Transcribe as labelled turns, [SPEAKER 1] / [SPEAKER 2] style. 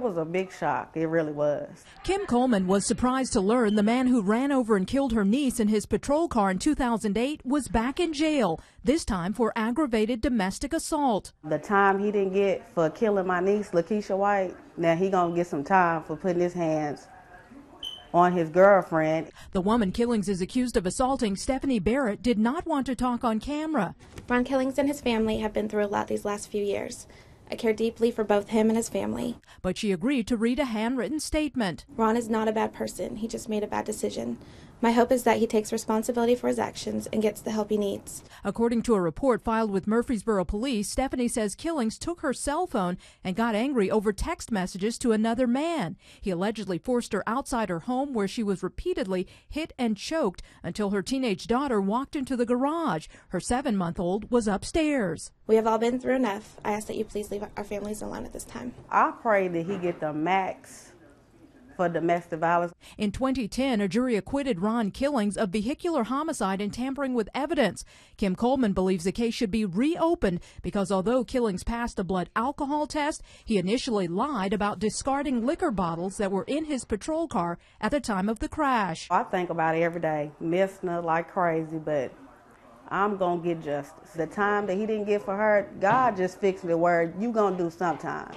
[SPEAKER 1] it was a big shock. It really was.
[SPEAKER 2] Kim Coleman was surprised to learn the man who ran over and killed her niece in his patrol car in 2008 was back in jail, this time for
[SPEAKER 1] aggravated domestic assault. The time he didn't get for killing my niece, Lakeisha White, now he going to get some time for putting his hands on his girlfriend.
[SPEAKER 2] The woman Killings is accused of assaulting Stephanie Barrett did not want to talk on camera. Ron
[SPEAKER 3] Killings and his family have been through a lot these last few years. I care deeply for both him and his family. But she agreed to read a handwritten statement. Ron is not a bad person. He just made a bad decision. My hope is that he takes responsibility for his actions and gets the help he needs. According to a report
[SPEAKER 2] filed with Murfreesboro police, Stephanie says Killings took her cell phone and got angry over text messages to another man. He allegedly forced her outside her home where she was repeatedly hit and choked until her teenage daughter walked into the garage. Her seven month old was
[SPEAKER 1] upstairs. We have all been through enough. I ask that you please leave our families alone at this time. I pray that he get the max for domestic violence. In 2010, a jury acquitted
[SPEAKER 2] Ron Killings of vehicular homicide and tampering with evidence. Kim Coleman believes the case should be reopened because although Killings passed a blood alcohol test, he initially lied
[SPEAKER 1] about discarding liquor bottles that were in his patrol car at the time of the crash. I think about it every day, missing her like crazy, but I'm gonna get justice. The time that he didn't get for her, God just fixed the word. You gonna do sometime.